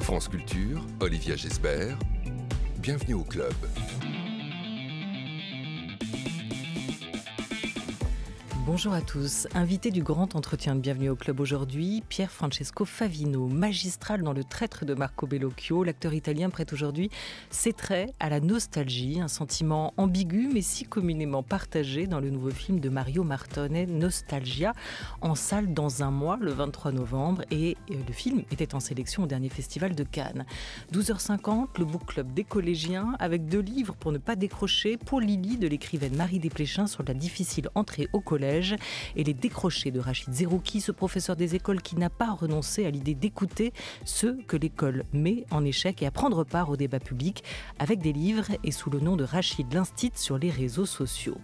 France Culture, Olivia Gisbert, bienvenue au club. Bonjour à tous. Invité du grand entretien de Bienvenue au Club aujourd'hui, Pierre Francesco Favino, magistral dans Le traître de Marco Bellocchio. L'acteur italien prête aujourd'hui ses traits à la nostalgie, un sentiment ambigu mais si communément partagé dans le nouveau film de Mario Martone, Nostalgia, en salle dans un mois, le 23 novembre. Et euh, le film était en sélection au dernier festival de Cannes. 12h50, le book club des collégiens, avec deux livres pour ne pas décrocher, pour Lily de l'écrivaine Marie Desplechin sur la difficile entrée au collège et les décrochés de Rachid Zerouki, ce professeur des écoles qui n'a pas renoncé à l'idée d'écouter ceux que l'école met en échec et à prendre part au débat public avec des livres et sous le nom de Rachid Linstit sur les réseaux sociaux.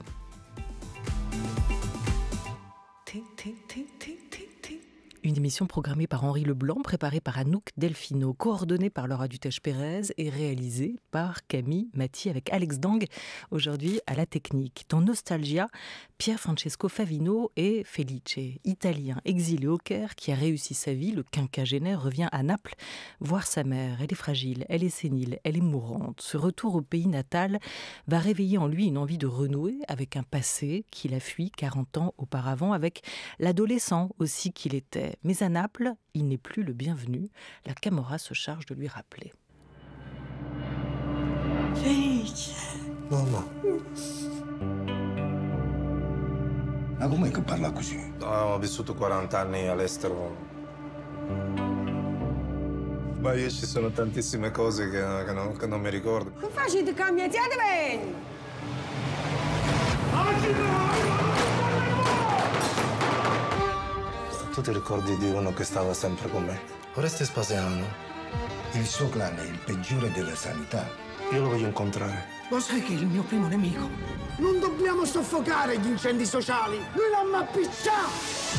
Une émission programmée par Henri Leblanc, préparée par Anouk Delfino, coordonnée par Laura Dutèche-Pérez et réalisée par Camille Mathy avec Alex Dang, aujourd'hui à la technique. Dans Nostalgia, Pierre Francesco Favino est Felice, italien exilé au Caire qui a réussi sa vie. Le quinquagénaire revient à Naples voir sa mère. Elle est fragile, elle est sénile, elle est mourante. Ce retour au pays natal va réveiller en lui une envie de renouer avec un passé qu'il a fui 40 ans auparavant, avec l'adolescent aussi qu'il était. Mais à Naples, il n'est plus le bienvenu. La Camorra se charge de lui rappeler. est Ma com'è che parla così? No, ho vissuto 40 anni all'estero. Ma bah, io ci sono tantissime cose che, che, non, che non mi ricordo. Non facile cambiare, tieni eh, bene! Oggi no! tu ti ricordi di uno che stava sempre con me? Oreste Spasiano. Il suo clan è il peggiore della sanità. Io lo voglio incontrare. Lo sai che è il mio primo nemico? Non dobbiamo soffocare gli incendi sociali! Lui l'ha appicciato!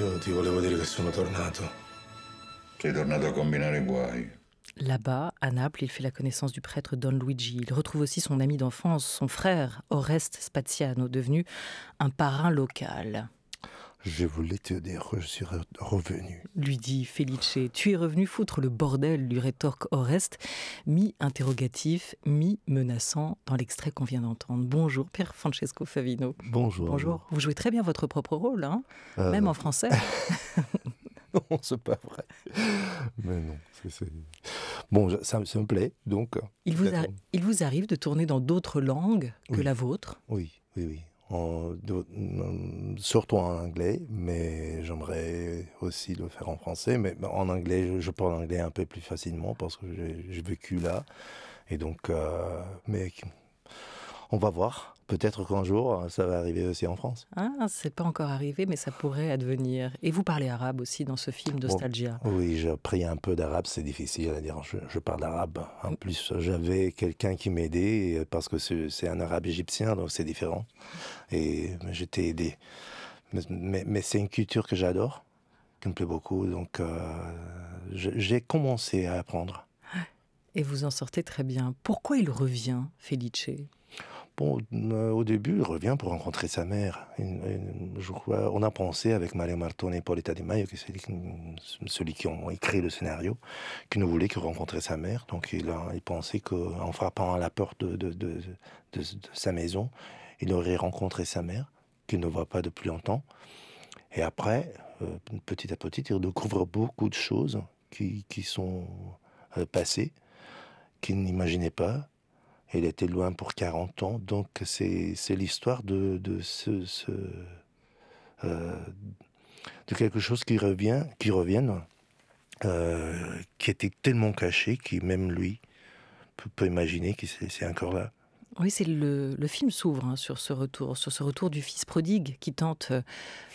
Io ti volevo dire che sono tornato. Sei tornato a combinare guai. Là-bas, à Naples, il fait la connaissance du prêtre Don Luigi. Il retrouve aussi son ami d'enfance, son frère, Oreste Spaziano, devenu un parrain local. Je voulais te dire, je suis revenu. Lui dit Felice. Tu es revenu foutre le bordel, lui rétorque Oreste, mi-interrogatif, mi-menaçant, dans l'extrait qu'on vient d'entendre. Bonjour, pierre Francesco Favino. Bonjour. Bonjour. Vous jouez très bien votre propre rôle, hein, euh, même en français. non, c'est pas vrai. Mais non, c'est. Bon, ça, me plaît, donc. Il vous, il vous arrive de tourner dans d'autres langues que la vôtre Oui, oui, oui surtout en anglais, mais j'aimerais aussi le faire en français. Mais en anglais, je, parle anglais un peu plus facilement parce que j'ai vécu là. Et donc, euh, mais on va voir. Peut-être qu'un jour, hein, ça va arriver aussi en France. Ah, c'est pas encore arrivé, mais ça pourrait advenir. Et vous parlez arabe aussi dans ce film Nostalgia. Oh, oui, j'ai appris un peu d'arabe, c'est difficile à dire. Je, parle arabe. En mm. plus, j'avais quelqu'un qui m'aidait euh, parce que c'est un arabe égyptien, donc c'est différent. Et j'étais aidé. Mais, c'est une culture que j'adore, qui me plaît beaucoup. Donc, euh, j'ai commencé à apprendre. Et vous en sortez très bien. Pourquoi il revient, Felice euh, au début, il revient pour rencontrer sa mère. on a pensé avec Mario Martone et Polita Di Maio, qui celui qui ont écrit le scénario, qu'il ne voulait que rencontrer sa mère. Donc il, pensait qu'en frappant à la porte de, sa maison, il aurait rencontré sa mère, qu'il ne voit pas depuis longtemps. Et après, euh, petit à petit, il découvre beaucoup de choses qui, sont euh, passées, qu'il n'imaginait pas il était loin pour 40 ans. Donc, c'est l'histoire de, ce, euh, de quelque chose qui revient, qui revient, euh, qui était tellement caché, qui même lui peut, imaginer que c'est encore là. Oui, c'est le, film s'ouvre hein, sur ce retour, sur ce retour du fils prodigue qui tente euh,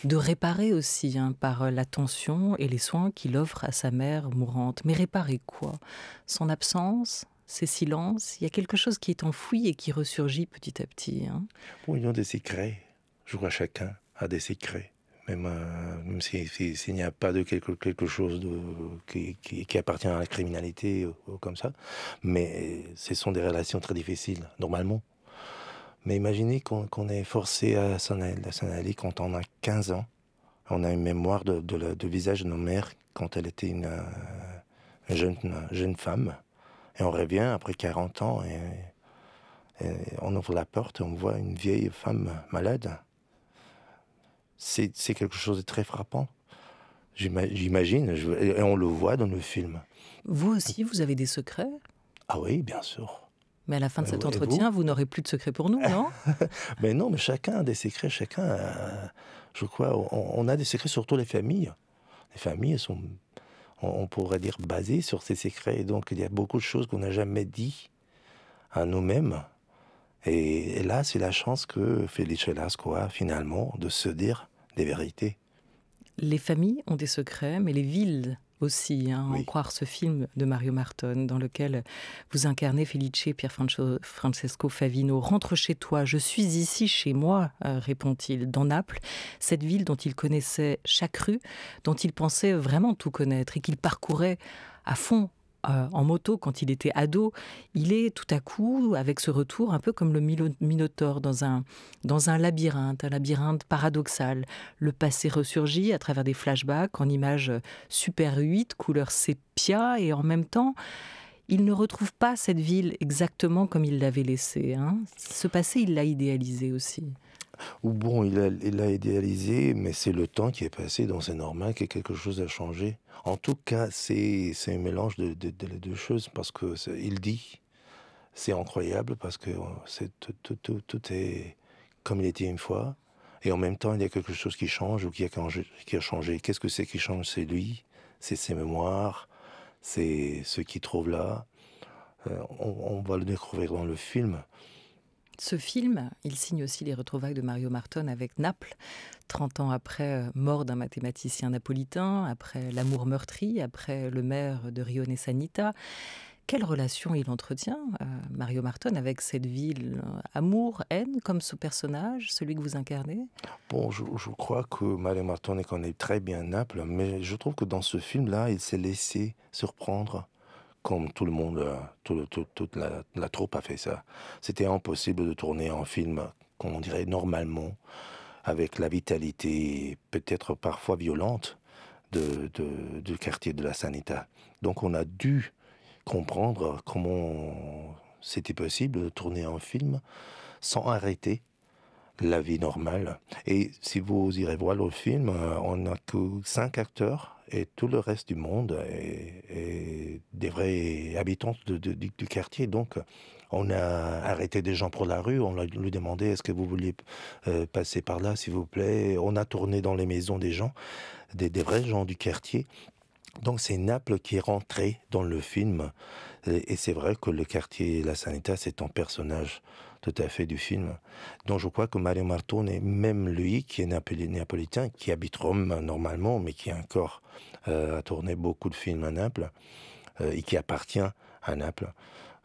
de réparer aussi hein, par l'attention et les soins qu'il offre à sa mère mourante. Mais réparer quoi Son absence, ces silences. Il y a quelque chose qui est enfoui et qui ressurgit petit à petit. Hein. ils ont des secrets. Je crois chacun a des secrets. Même, euh, s'il n'y a pas de quelque, chose qui, appartient à la criminalité ou, comme ça. Mais ce sont des relations très difficiles, normalement. Mais imaginez qu'on est forcé à s'en aller quand on a 15 ans. On a une mémoire de, visage de nos mères quand elle était une euh, jeune femme on revient après 40 ans et, on ouvre la porte et on voit une vieille femme malade. C'est quelque chose de très frappant. J'imagine, et on le voit dans le film. Vous aussi, vous avez des secrets Ah oui, bien sûr. Mais à la fin de cet entretien, vous, n'aurez plus de secrets pour nous, non Mais non, mais chacun a des secrets, chacun, je crois, on, on, a des secrets, surtout les familles. Les familles sont on, pourrait dire, basé sur ces secrets. Et donc, il y a beaucoup de choses qu'on n'a jamais dit à nous-mêmes. Et, là, c'est la chance que Félix a finalement de se dire des vérités. Les familles ont des secrets, mais les villes aussi, hein, en croire ce film de Mario Martone dans lequel vous incarnez Felice pierre Francesco Favino. Rentre chez toi, je suis ici chez moi, euh, répond-il, dans Naples, cette ville dont il connaissait chaque rue, dont il pensait vraiment tout connaître et qu'il parcourait à fond euh, en moto quand il était ado, il est tout à coup, avec ce retour, un peu comme le Minotaure dans un, dans un labyrinthe, un labyrinthe paradoxal. Le passé ressurgit à travers des flashbacks en images super 8, couleur sépia, et en même temps, il ne retrouve pas cette ville exactement comme il l'avait laissée. Hein. Ce passé, il l'a idéalisé aussi. Ou bon, il l'a il idéalisé, mais c'est le temps qui est passé, donc c'est normal que quelque chose a changé. En tout cas, c'est un mélange de, de, deux choses, parce que il dit, c'est incroyable, parce que tout, tout, tout, est comme il était une fois, et en même temps, il y a quelque chose qui change ou qui a, changé. Qu'est-ce que c'est qui change C'est lui, c'est ses mémoires, c'est ce qu'il trouve là. Euh, on va le découvrir dans le film. Ce film, il signe aussi les retrouvailles de Mario Martone avec Naples, 30 ans après euh, mort d'un mathématicien napolitain, après l'amour meurtri, après le maire de Rione Sanita. Quelle relation il entretient, euh, Mario Martone avec cette ville Amour, haine, comme ce personnage, celui que vous incarnez Bon, je, crois que Mario Martone connaît très bien Naples, mais je trouve que dans ce film-là, il s'est laissé surprendre comme tout le monde, euh, toute la, troupe a fait ça. C'était impossible de tourner un film, comme on dirait normalement, avec la vitalité peut-être parfois violente de, du quartier de la Sanita. Donc on a dû comprendre comment c'était possible de tourner un film sans arrêter la vie normale. Et si vous irez voir le film, euh, on n'a que cinq acteurs et tout le reste du monde est, des vrais habitants de, du, quartier. Donc, on a arrêté des gens pour la rue, on a lui demandé est-ce que vous voulez euh, passer par là, s'il vous plaît. On a tourné dans les maisons des gens, des, des vrais gens du quartier. Donc c'est Naples qui est rentré dans le film. Et c'est vrai que le quartier La Sanita, c'est un personnage tout à fait du film. dont je crois que Mario Martone, même lui, qui est néapolitain, qui habite Rome normalement, mais qui encore euh, a tourné beaucoup de films à Naples, euh, et qui appartient à Naples,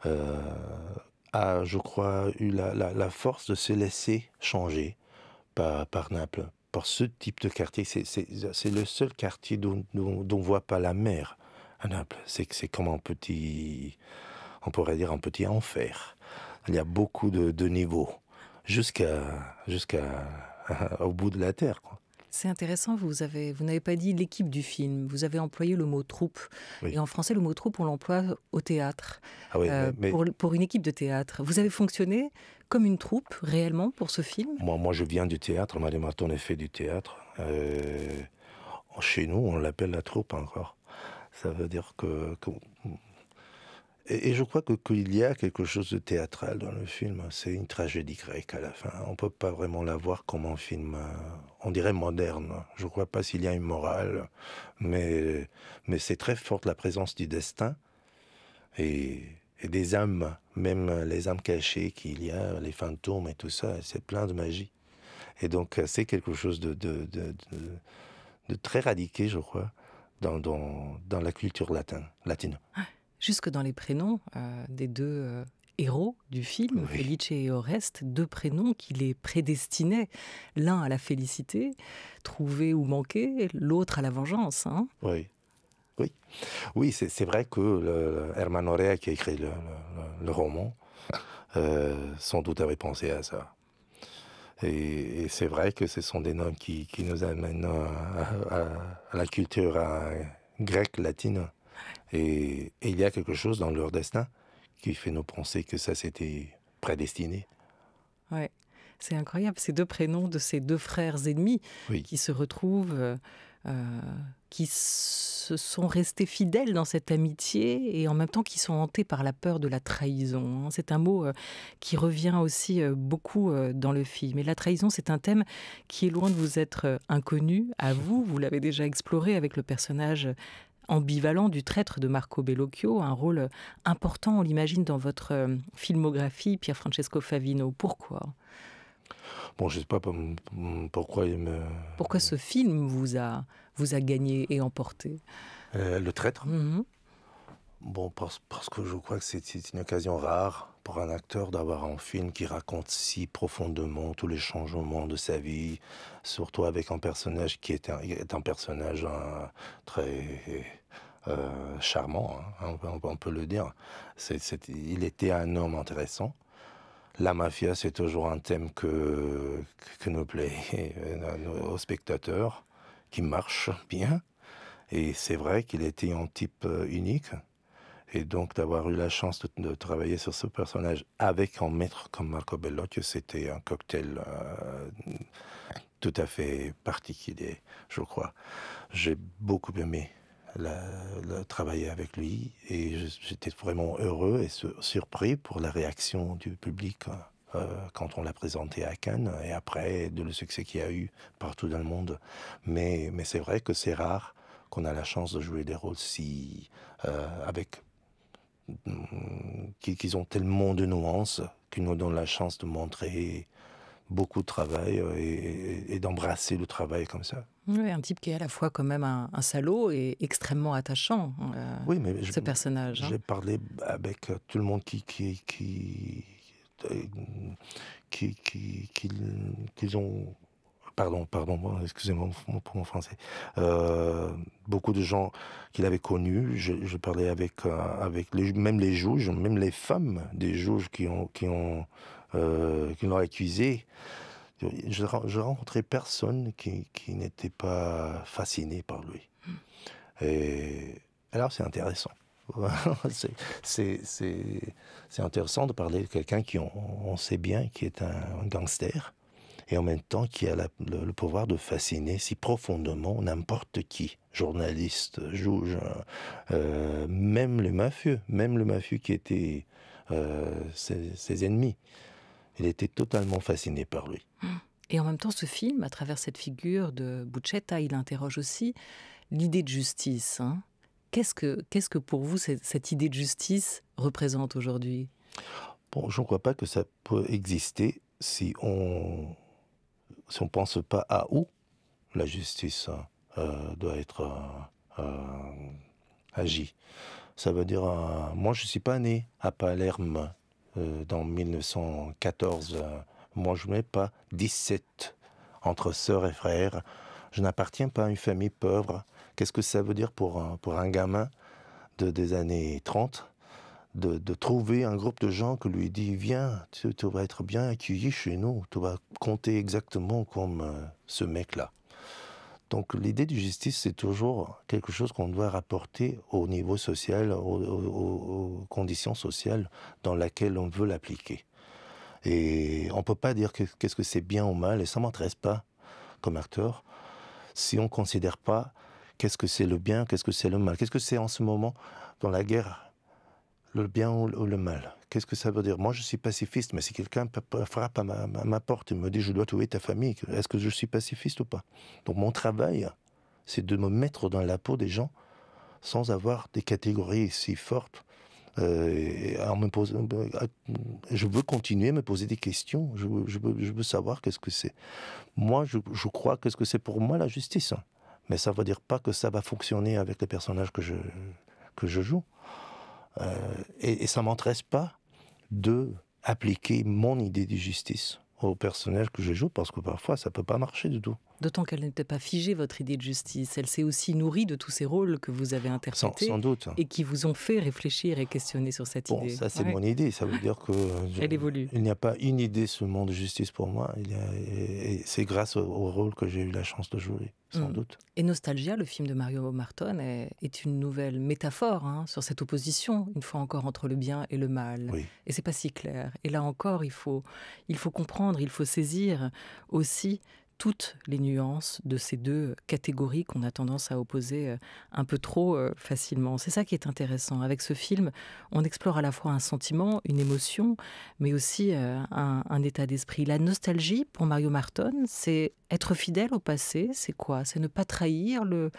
euh, a, je crois, eu la, force de se laisser changer par, Naples, par ce type de quartier. C'est le seul quartier dont, dont on ne voit pas la mer à Naples. C'est comme un petit, on pourrait dire un petit enfer il y a beaucoup de, niveaux jusqu'à jusqu'à au bout de la terre. C'est intéressant, vous avez, vous n'avez pas dit l'équipe du film, vous avez employé le mot troupe. Et en français, le mot troupe, on l'emploie au théâtre, ah euh, pour, une équipe de théâtre. Vous avez fonctionné comme une troupe, réellement, pour ce film Moi, moi je viens du théâtre, Marie Martin est fait du théâtre. Euh, chez nous, on l'appelle la troupe encore. Ça veut dire que, que et, je crois qu'il y a quelque chose de théâtral dans le film. C'est une tragédie grecque à la fin. On ne peut pas vraiment la voir comme un film, euh, on dirait moderne. Je ne crois pas s'il y a une morale, mais mais c'est très forte la présence du destin et, des âmes, même les âmes cachées qu'il y a, les fantômes et tout ça. C'est plein de magie. Et donc c'est quelque chose de, de, très radiqué, je crois, dans, dans, la culture latine jusque dans les prénoms euh, des deux euh, héros du film, Felice et Oreste, deux prénoms qui les prédestinaient, l'un à la félicité, trouvé ou manqué, l'autre à la vengeance. Hein. oui. Oui, oui c'est vrai que le, Herman Orea, qui a écrit le, roman, euh, sans doute avait pensé à ça. Et, c'est vrai que ce sont des noms qui, nous amènent à, la culture grecque, latine. Et, il y a quelque chose dans leur destin qui fait nous penser que ça c'était prédestiné. Ouais, c'est incroyable, ces deux prénoms de ces deux frères ennemis qui se retrouvent, euh, euh, qui se sont restés fidèles dans cette amitié et en même temps qui sont hantés par la peur de la trahison. Hein. C'est un mot euh, qui revient aussi beaucoup dans le film. Et la trahison, c'est un thème qui est loin de vous être inconnu à vous. Vous l'avez déjà exploré avec le personnage ambivalent du traître de Marco Bellocchio, un rôle important, on l'imagine, dans votre euh, filmographie, Pierre Francesco Favino. Pourquoi Bon, je sais pas pourquoi il me... Pourquoi ce film vous a, vous a gagné et emporté euh, Le traître mhm. Bon, parce, que je crois que c'est une occasion rare pour un acteur d'avoir un film qui raconte si profondément tous les changements de sa vie, surtout avec un personnage qui est un, personnage très euh, charmant, hein, on, peut, le dire. il était un homme intéressant. La mafia, c'est toujours un thème que, que nous plaît euh, aux spectateurs, qui marche bien. Et c'est vrai qu'il était un type euh, unique. Et donc d'avoir eu la chance de, travailler sur ce personnage avec un maître comme Marco Bellocchio, c'était un cocktail euh, tout à fait particulier, je crois. J'ai beaucoup aimé la, travailler avec lui et j'étais vraiment heureux et surpris pour la réaction du public euh, euh, quand on l'a présenté à Cannes et après de le succès qu'il y a eu partout dans le monde. Mais, mais c'est vrai que c'est rare qu'on a la chance de jouer des rôles si avec Mm, qu'ils ont tellement de nuances qui nous donnent la chance de montrer beaucoup de travail euh, et, d'embrasser le travail comme ça. Oui, un type qui est à la fois quand même un, salaud et extrêmement attachant, euh, oui, mais ce personnage. Hein. J'ai parlé avec tout le monde qui, qui, qui, euh, qui, qui, qui, ont pardon, pardon, excusez-moi pour mon français, euh, beaucoup de gens qu'il avait connus, je, parlais avec, euh, avec les, même les juges, même les femmes des juges qui ont, qui ont, euh, qui l'ont accusé. Je, je rencontrais personne qui, qui n'était pas fasciné par lui. Et alors c'est intéressant. c'est intéressant de parler de quelqu'un qui, on, on, sait bien, qui est un gangster, et en même temps qui a le, pouvoir de fasciner si profondément n'importe qui, journaliste, juge, euh, même le mafieux, même le mafieux qui était euh, ses, ennemis. Il était totalement fasciné par lui. Et en même temps, ce film, à travers cette figure de Buccetta, il interroge aussi l'idée de justice. Hein. Qu'est-ce que, qu'est-ce que pour vous cette, idée de justice représente aujourd'hui Bon, je ne crois pas que ça peut exister si on si on ne pense pas à où la justice euh, doit être euh, euh, agie, ça veut dire, moi je ne suis pas né à Palerme dans 1914, moi je mets pas 17 entre sœurs et frères, je n'appartiens pas à une famille pauvre. Qu'est-ce que ça veut dire pour un, pour un gamin de, des années 30 de, trouver un groupe de gens qui lui dit viens, tu, vas être bien accueilli chez nous, tu vas compter exactement comme euh, ce mec-là. Donc l'idée de justice, c'est toujours quelque chose qu'on doit rapporter au niveau social, aux, conditions sociales dans lesquelles on veut l'appliquer. Et on ne peut pas dire qu'est-ce que c'est bien ou mal, et ça ne m'intéresse pas comme acteur, si on ne considère pas qu'est-ce que c'est le bien, qu'est-ce que c'est le mal, qu'est-ce que c'est en ce moment dans la guerre le bien ou le mal. Qu'est-ce que ça veut dire Moi, je suis pacifiste, mais si quelqu'un frappe à ma, porte et me dit je dois tuer ta famille, est-ce que je suis pacifiste ou pas Donc mon travail, c'est de me mettre dans la peau des gens sans avoir des catégories si fortes. Euh, me je veux continuer à me poser des questions. Je, veux, savoir qu'est-ce que c'est. Moi, je, crois qu'est-ce que c'est pour moi la justice. Hein. Mais ça ne veut dire pas que ça va fonctionner avec les personnages que que je joue. Euh, et, et, ça m'intéresse pas de appliquer mon idée de justice au personnage que je joue parce que parfois ça peut pas marcher du tout. D'autant qu'elle n'était pas figée votre idée de justice, elle s'est aussi nourrie de tous ces rôles que vous avez interprétés sans, et qui vous ont fait réfléchir et questionner sur cette bon, idée. Ça c'est mon idée, ça veut dire que Il n'y a pas une idée ce monde de justice pour moi, et, c'est grâce au, rôle que j'ai eu la chance de jouer sans mm. doute. Et Nostalgia, le film de Mario Marton, est, une nouvelle métaphore hein, sur cette opposition, une fois encore, entre le bien et le mal. Et c'est pas si clair. Et là encore, il faut, il faut comprendre, il faut saisir aussi toutes les nuances de ces deux catégories qu'on a tendance à opposer euh, un peu trop euh, facilement. C'est ça qui est intéressant. Avec ce film, on explore à la fois un sentiment, une émotion, mais aussi euh, un, état d'esprit. La nostalgie, pour Mario Martone, c'est être fidèle au passé, c'est quoi C'est ne pas trahir le,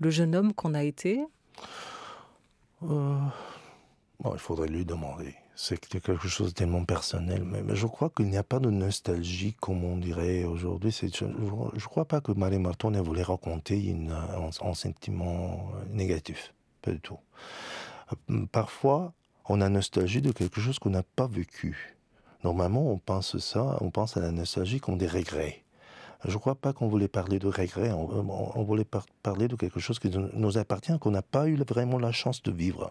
jeune homme qu'on a été Il faudrait lui demander. C'est quelque chose de tellement personnel. Mais, je crois qu'il n'y a pas de nostalgie, comme on dirait aujourd'hui. Je ne crois pas que Marie Martin ait voulu raconter un, sentiment négatif. Pas du tout. Euh, parfois, on a nostalgie de quelque chose qu'on n'a pas vécu. Normalement, on pense ça, on pense à la nostalgie comme des regrets. Je ne crois pas qu'on voulait parler de regrets, on, voulait parler de quelque chose qui nous appartient, qu'on n'a pas eu vraiment la chance de vivre.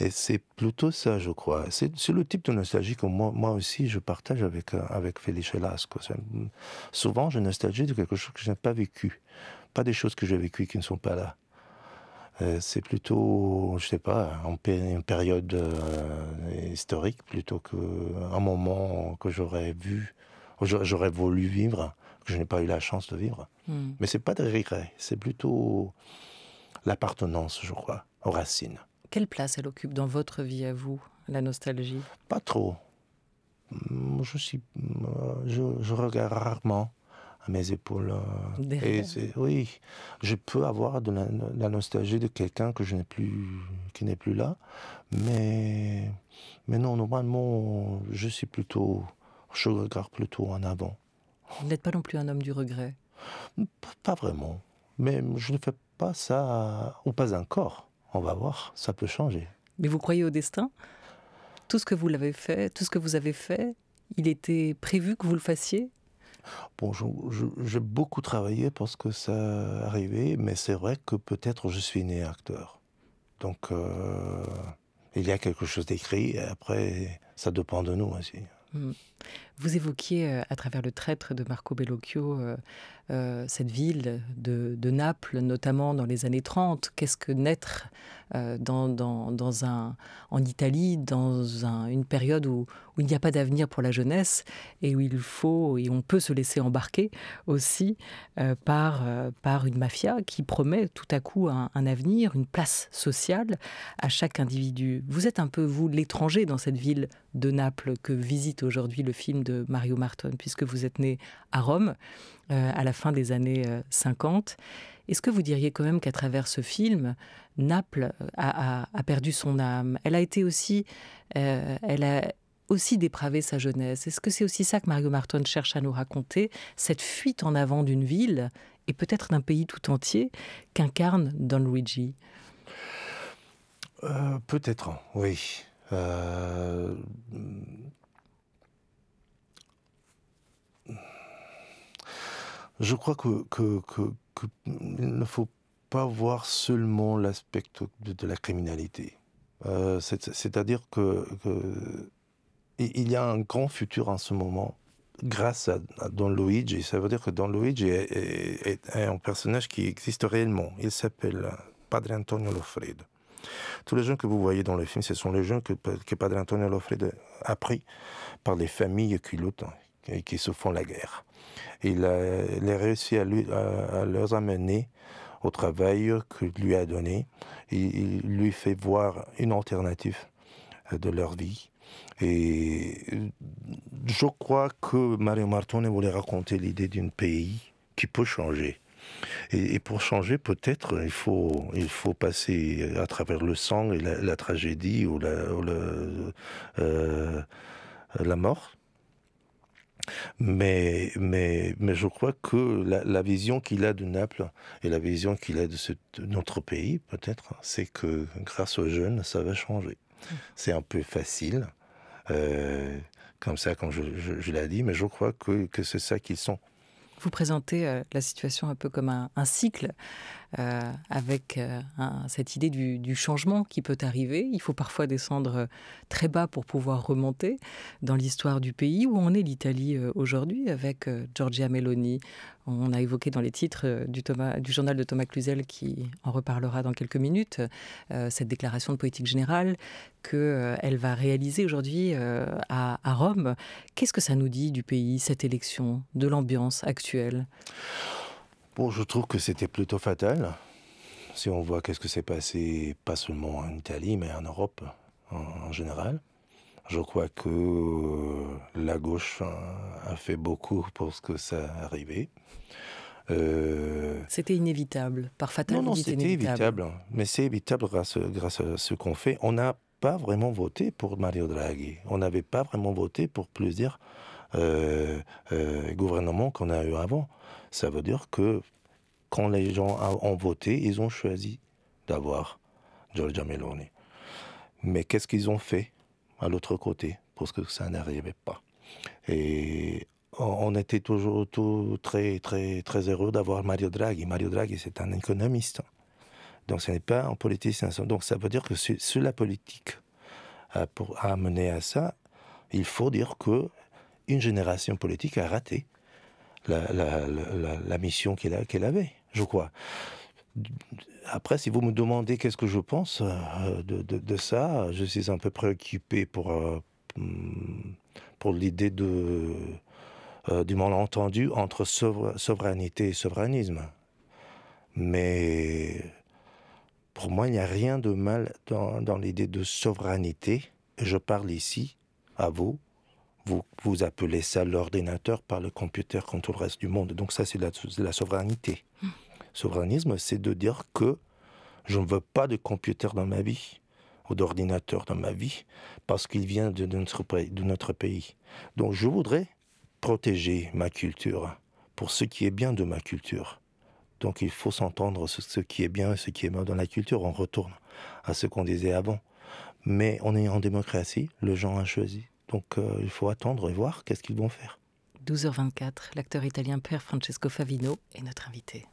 Et c'est plutôt ça, je crois. C'est le type de nostalgie que moi, moi aussi, je partage avec, euh, avec Félix Souvent, j'ai nostalgie de quelque chose que je n'ai pas vécu. Pas des choses que j'ai vécues qui ne sont pas là. Euh, c'est plutôt, je ne sais pas, une période euh, historique plutôt qu'un moment que j'aurais vu, j'aurais voulu vivre, que je n'ai pas eu la chance de vivre. Mais hmm. Mais c'est pas de regrets, c'est plutôt l'appartenance, je crois, aux racines. Quelle place elle occupe dans votre vie à vous, la nostalgie Pas trop. Hum, je, suis, euh, je, regarde rarement à mes épaules. Euh, et oui, je peux avoir de la, nostalgie de quelqu'un que je n'ai plus, qui n'est plus là, mais, mais non, normalement, je suis plutôt, je regarde plutôt en avant. Vous n'êtes pas non plus un homme du regret. pas vraiment, mais je ne fais pas ça, ou pas encore on va voir, ça peut changer. Mais vous croyez au destin Tout ce que vous l'avez fait, tout ce que vous avez fait, il était prévu que vous le fassiez Bon, j'ai beaucoup travaillé pour ce que ça arrivait, mais c'est vrai que peut-être je suis né acteur. Donc, euh, il y a quelque chose d'écrit, et après, ça dépend de nous aussi. Hmm. Vous évoquiez euh, à travers le traître de Marco Bellocchio euh, euh, cette ville de, Naples, notamment dans les années 30. Qu'est-ce que naître dans, dans, un, en Italie, dans une période où, il n'y a pas d'avenir pour la jeunesse et où il faut et on peut se laisser embarquer aussi par, par une mafia qui promet tout à coup un, avenir, une place sociale à chaque individu. Vous êtes un peu, vous, l'étranger dans cette ville de Naples que visite aujourd'hui le film de Mario Martone, puisque vous êtes né à Rome euh, à la fin des années 50. Euh, Est-ce que vous diriez quand même qu'à travers ce film, Naples euh, a, perdu son âme Elle a été aussi, elle a aussi dépravé sa jeunesse. Est-ce que c'est aussi ça que Mario Martone cherche à nous raconter, cette fuite en avant d'une ville et peut-être d'un pays tout entier qu'incarne Don Luigi Peut-être, oui. je crois que, il ne faut pas voir seulement l'aspect de, la criminalité. Euh, c'est-à-dire que, il y a un grand futur en ce moment grâce à, Don Luigi. Ça veut dire que Don Luigi est, un personnage qui existe réellement. Il s'appelle Padre Antonio Lofredo. Tous les gens que vous voyez dans le film, ce sont les gens que, que Padre Antonio Lofredo a pris par les familles qui et qui se font la guerre. Il a, réussi à, les à, amener au travail que lui a donné. Il, lui fait voir une alternative de leur vie. Et je crois que Mario Martone voulait raconter l'idée d'un pays qui peut changer. Et, pour changer, peut-être, il faut, il faut passer à travers le sang et la, tragédie ou la, euh, la mort. Mais, mais, mais je crois que la, vision qu'il a de Naples et la vision qu'il a de, notre pays, peut-être, hein, c'est que grâce aux jeunes, ça va changer. C'est un peu facile. Euh, comme ça, quand je, l'ai dit, mais je crois que, que c'est ça qu'ils sont vous présentez euh, la situation un peu comme un, un cycle euh, avec euh, cette idée du, changement qui peut arriver. Il faut parfois descendre euh, très bas pour pouvoir remonter dans l'histoire du pays où on est l'Italie aujourd'hui avec Giorgia Meloni. On a évoqué dans les titres du, du journal de Thomas Cluzel, qui en reparlera dans quelques minutes, cette déclaration de politique générale qu'elle va réaliser aujourd'hui à, à Rome. Qu'est-ce que ça nous dit du pays, cette élection, de l'ambiance actuelle Bon, je trouve que c'était plutôt fatal. Si on voit qu'est-ce que s'est passé, pas seulement en Italie, mais en Europe en, général. Je crois que euh, la gauche hein, a fait beaucoup pour ce que ça arrivait. Euh, c'était inévitable, par fatal. Non, non, c'était évitable. Mais c'est évitable grâce, à ce qu'on fait. On n'a pas vraiment voté pour Mario Draghi. On n'avait pas vraiment voté pour plusieurs euh, gouvernements qu'on a eu avant. Ça veut dire que quand les gens ont voté, ils ont choisi d'avoir Giorgia Meloni. Mais qu'est-ce qu'ils ont fait à l'autre côté pour que ça n'arrivait pas Et on était toujours tout très, très, très heureux d'avoir Mario Draghi. Mario Draghi, c'est un économiste. Donc ce n'est pas un politicien. Donc ça veut dire que sur la politique a, euh, pour, amener amené à ça, il faut dire qu'une génération politique a raté la, mission qu'elle avait, je crois. Après, si vous me demandez qu'est-ce que je pense euh, de, ça, je suis un peu préoccupé pour, euh, hmm, l'idée de, euh, du malentendu entre souveraineté et souverainisme. Mais pour moi, il n'y a rien de mal dans, dans l'idée de souveraineté. Je parle ici, à vous, vous, appelez ça l'ordinateur par le computer contre le reste du monde. Donc ça, c'est la, la souveraineté. Hmm. Souverainisme, c'est de dire que je ne veux pas de computer dans ma vie ou d'ordinateur dans ma vie parce qu'il vient de notre, de notre pays. Donc je voudrais protéger ma culture pour ce qui est bien de ma culture. Donc il faut s'entendre sur ce qui est bien et ce qui est mal dans la culture. On retourne à ce qu'on disait avant. Mais on est en démocratie, le gens a choisi donc euh, il faut attendre et voir qu'est-ce qu'ils vont faire. 12h24, l'acteur italien Pierre Francesco Favino est notre invité.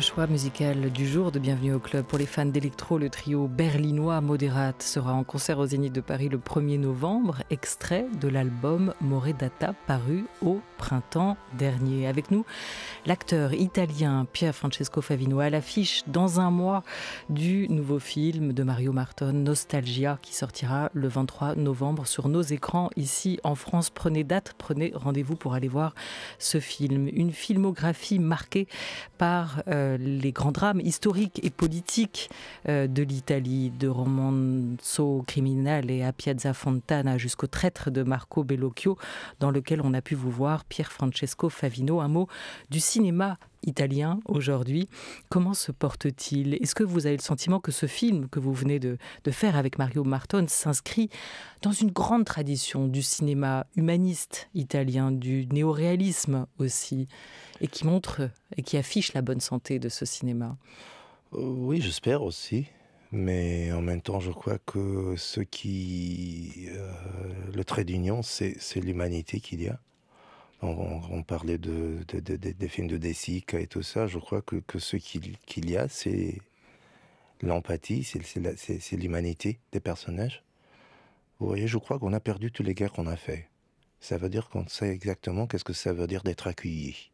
choix musical du jour de Bienvenue au Club. Pour les fans d'électro, le trio berlinois Moderate sera en concert au Zénith de Paris le 1er novembre, extrait de l'album More Data, paru au printemps dernier. Avec nous, l'acteur italien Pierre Francesco Favino à l'affiche dans un mois du nouveau film de Mario Martone Nostalgia, qui sortira le 23 novembre sur nos écrans ici en France. Prenez date, prenez rendez-vous pour aller voir ce film. Une filmographie marquée par... Euh, euh, les grands drames historiques et politiques euh, de l'Italie, de Romanzo Criminale et à Piazza Fontana jusqu'au traître de Marco Bellocchio, dans lequel on a pu vous voir Pierre Francesco Favino. Un mot du cinéma italien aujourd'hui. Comment se porte-t-il Est-ce que vous avez le sentiment que ce film que vous venez de, faire avec Mario Martone s'inscrit dans une grande tradition du cinéma humaniste italien, du néoréalisme aussi, et qui montre et qui affiche la bonne santé de ce cinéma euh, Oui, j'espère aussi. Mais en même temps, je crois que ce qui. Euh, le trait d'union, c'est l'humanité qu'il y a on, parlait de, des films de Desica et tout ça. Je crois que, ce qu'il y a, c'est l'empathie, c'est l'humanité des personnages. Vous voyez, je crois qu'on a perdu tous les guerres qu'on a fait. Ça veut dire qu'on sait exactement qu'est-ce que ça veut dire d'être accueilli.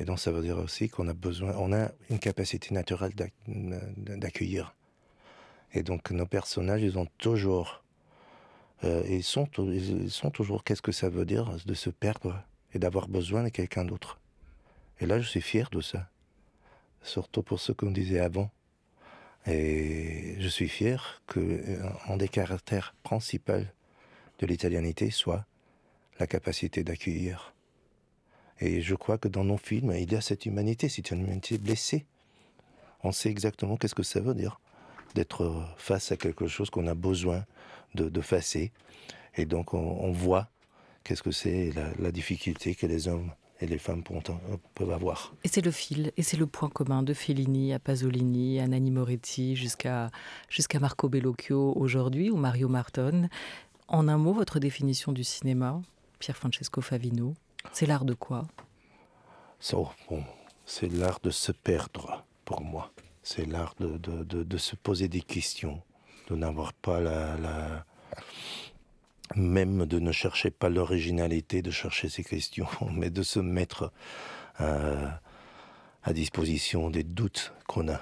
Et donc ça veut dire aussi qu'on a besoin, on a une capacité naturelle d'accueillir. Et donc nos personnages, ils ont toujours, euh, ils sont, ils sont toujours. Qu'est-ce que ça veut dire de se perdre et d'avoir besoin de quelqu'un d'autre. Et là, je suis fier de ça. Surtout pour ce qu'on disait avant. Et je suis fier que euh, un des caractères principaux de l'italianité soit la capacité d'accueillir. Et je crois que dans nos films, il y a cette humanité, c'est une humanité blessée. On sait exactement qu'est-ce que ça veut dire d'être face à quelque chose qu'on a besoin de, de, Et donc on voit qu'est-ce que c'est la, difficulté que les hommes et les femmes euh, peuvent avoir. Et c'est le fil, et c'est le point commun de Fellini à Pasolini, à Nanni Moretti, jusqu'à jusqu'à Marco Bellocchio aujourd'hui, ou Mario Marton. En un mot, votre définition du cinéma, Pierre Francesco Favino, c'est l'art de quoi oh, bon, C'est l'art de se perdre, pour moi. C'est l'art de, de, de, se poser des questions, de n'avoir pas la même de ne chercher pas l'originalité, de chercher ces questions, mais de se mettre euh, à, disposition des doutes qu'on a.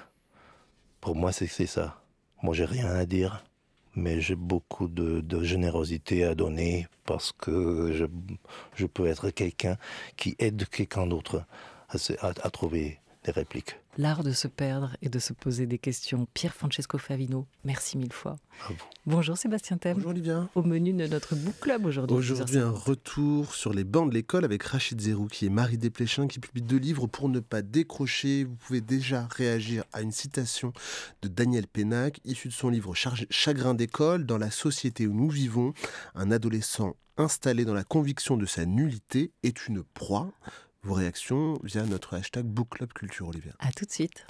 Pour moi, c'est ça. Moi, j'ai rien à dire, mais j'ai beaucoup de, générosité à donner parce que je, peux être quelqu'un qui aide quelqu'un d'autre à trouver des répliques. L'art de se perdre et de se poser des questions. Pierre Francesco Favino, merci mille fois. Bonjour Sébastien Thème. Bonjour Livia. Au menu de notre book club aujourd'hui. Aujourd'hui, un retour sur les bancs de l'école avec Rachid Zerou, qui est Marie Desplechin, qui publie deux livres pour ne pas décrocher. Vous pouvez déjà réagir à une citation de Daniel Pénac, issue de son livre Chagrin d'école, dans la société où nous vivons, un adolescent installé dans la conviction de sa nullité est une proie vos réactions via notre hashtag Book Club Culture Olivia. À tout de suite.